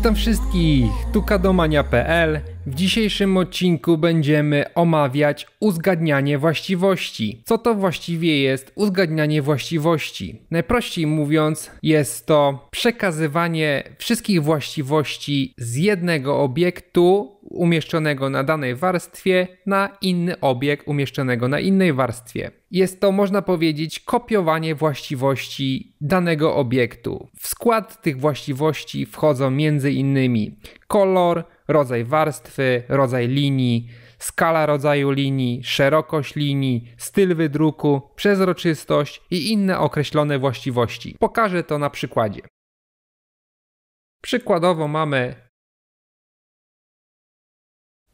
Witam wszystkich, tu kadomania.pl w dzisiejszym odcinku będziemy omawiać uzgadnianie właściwości. Co to właściwie jest uzgadnianie właściwości? Najprościej mówiąc, jest to przekazywanie wszystkich właściwości z jednego obiektu umieszczonego na danej warstwie na inny obiekt umieszczonego na innej warstwie. Jest to, można powiedzieć, kopiowanie właściwości danego obiektu. W skład tych właściwości wchodzą między innymi kolor, rodzaj warstwy, rodzaj linii, skala rodzaju linii, szerokość linii, styl wydruku, przezroczystość i inne określone właściwości. Pokażę to na przykładzie. Przykładowo mamy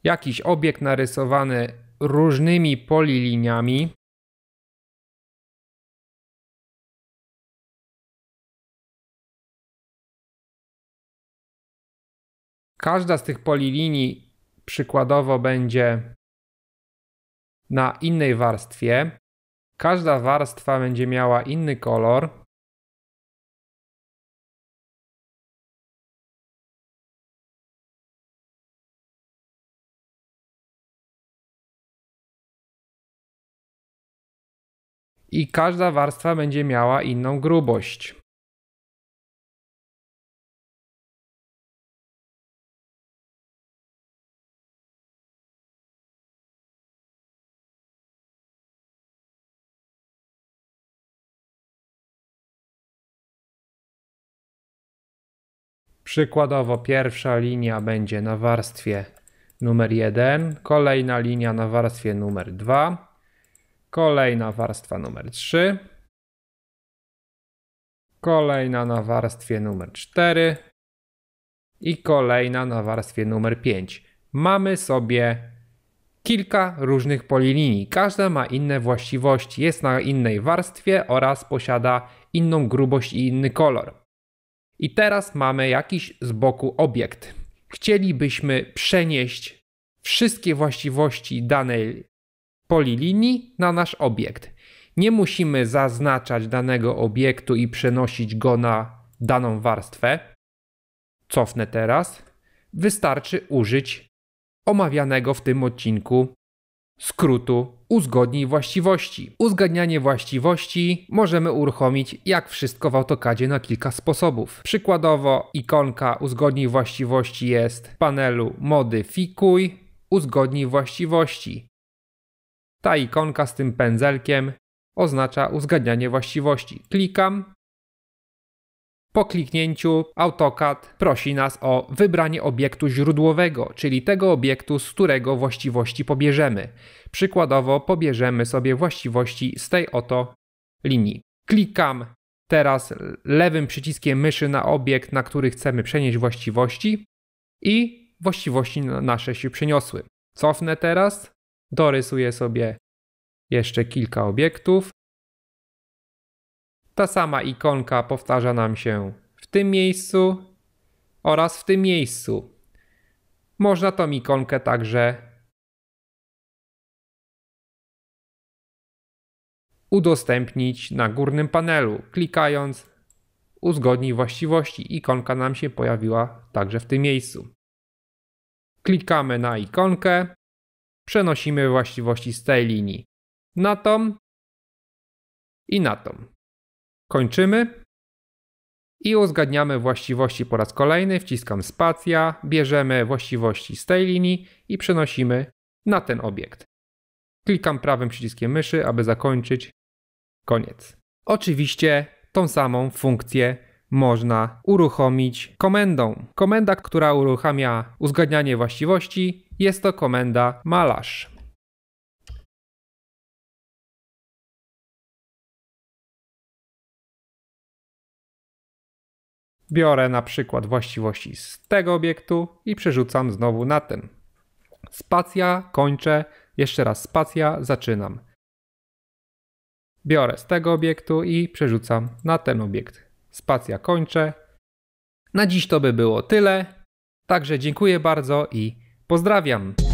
jakiś obiekt narysowany różnymi poliliniami. każda z tych polilinii przykładowo będzie na innej warstwie. Każda warstwa będzie miała inny kolor. I każda warstwa będzie miała inną grubość. Przykładowo pierwsza linia będzie na warstwie numer 1, kolejna linia na warstwie numer 2, kolejna warstwa numer 3, kolejna na warstwie numer 4 i kolejna na warstwie numer 5. Mamy sobie kilka różnych polilinii. Każda ma inne właściwości, jest na innej warstwie oraz posiada inną grubość i inny kolor. I teraz mamy jakiś z boku obiekt. Chcielibyśmy przenieść wszystkie właściwości danej polilinii na nasz obiekt. Nie musimy zaznaczać danego obiektu i przenosić go na daną warstwę. Cofnę teraz. Wystarczy użyć omawianego w tym odcinku skrótu uzgodnij właściwości. Uzgadnianie właściwości możemy uruchomić jak wszystko w AutoCADzie na kilka sposobów. Przykładowo ikonka uzgodnij właściwości jest w panelu modyfikuj, uzgodnij właściwości. Ta ikonka z tym pędzelkiem oznacza uzgadnianie właściwości. Klikam po kliknięciu AutoCAD prosi nas o wybranie obiektu źródłowego, czyli tego obiektu, z którego właściwości pobierzemy. Przykładowo pobierzemy sobie właściwości z tej oto linii. Klikam teraz lewym przyciskiem myszy na obiekt, na który chcemy przenieść właściwości i właściwości nasze się przeniosły. Cofnę teraz, dorysuję sobie jeszcze kilka obiektów ta sama ikonka powtarza nam się w tym miejscu oraz w tym miejscu. Można tą ikonkę także udostępnić na górnym panelu, klikając uzgodnij właściwości. Ikonka nam się pojawiła także w tym miejscu. Klikamy na ikonkę, przenosimy właściwości z tej linii na tą i na tą. Kończymy i uzgadniamy właściwości po raz kolejny. Wciskam spacja, bierzemy właściwości z tej linii i przenosimy na ten obiekt. Klikam prawym przyciskiem myszy, aby zakończyć. Koniec. Oczywiście tą samą funkcję można uruchomić komendą. Komenda, która uruchamia uzgadnianie właściwości, jest to komenda malarz. Biorę na przykład właściwości z tego obiektu i przerzucam znowu na ten. Spacja, kończę, jeszcze raz spacja, zaczynam. Biorę z tego obiektu i przerzucam na ten obiekt. Spacja, kończę. Na dziś to by było tyle. Także dziękuję bardzo i pozdrawiam.